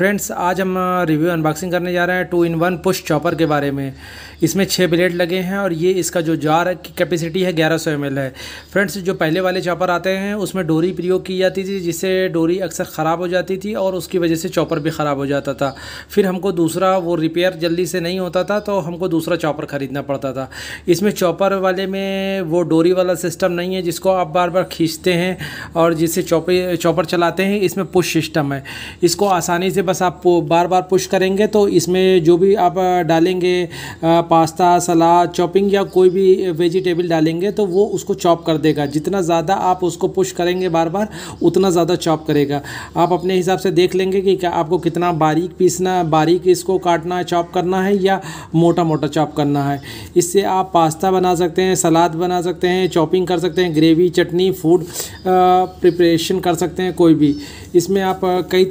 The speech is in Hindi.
फ्रेंड्स आज हम रिव्यू uh, अनबॉक्सिंग करने जा रहे हैं two in one push chopper के बारे में इसमें छः ब्लेड लगे हैं और ये इसका जो जार की कैपेसिटी है ग्यारह सौ है फ्रेंड्स जो पहले वाले चॉपर आते हैं उसमें डोरी प्रयोग की जाती थी जिससे डोरी अक्सर ख़राब हो जाती थी और उसकी वजह से चॉपर भी ख़राब हो जाता था फिर हमको दूसरा वो रिपेयर जल्दी से नहीं होता था तो हमको दूसरा चॉपर ख़रीदना पड़ता था इसमें चॉपर वाले में वो डोरी वाला सिस्टम नहीं है जिसको आप बार बार खींचते हैं और जिससे चॉपर चॉपर चलाते हैं इसमें पुश सिस्टम है इसको आसानी से बस आप बार बार पुश करेंगे तो इसमें जो भी आप डालेंगे पास्ता सलाद चॉपिंग या कोई भी वेजिटेबल डालेंगे तो वो उसको चॉप कर देगा जितना ज़्यादा आप उसको पुश करेंगे बार बार उतना ज़्यादा चॉप करेगा आप अपने हिसाब से देख लेंगे कि क्या आपको कितना बारीक पीसना बारीक इसको काटना है चॉप करना है या मोटा मोटा चॉप करना है इससे आप पास्ता बना सकते हैं सलाद बना सकते हैं चॉपिंग कर सकते हैं ग्रेवी चटनी फूड प्रिपरेशन कर सकते हैं कोई भी इसमें आप कई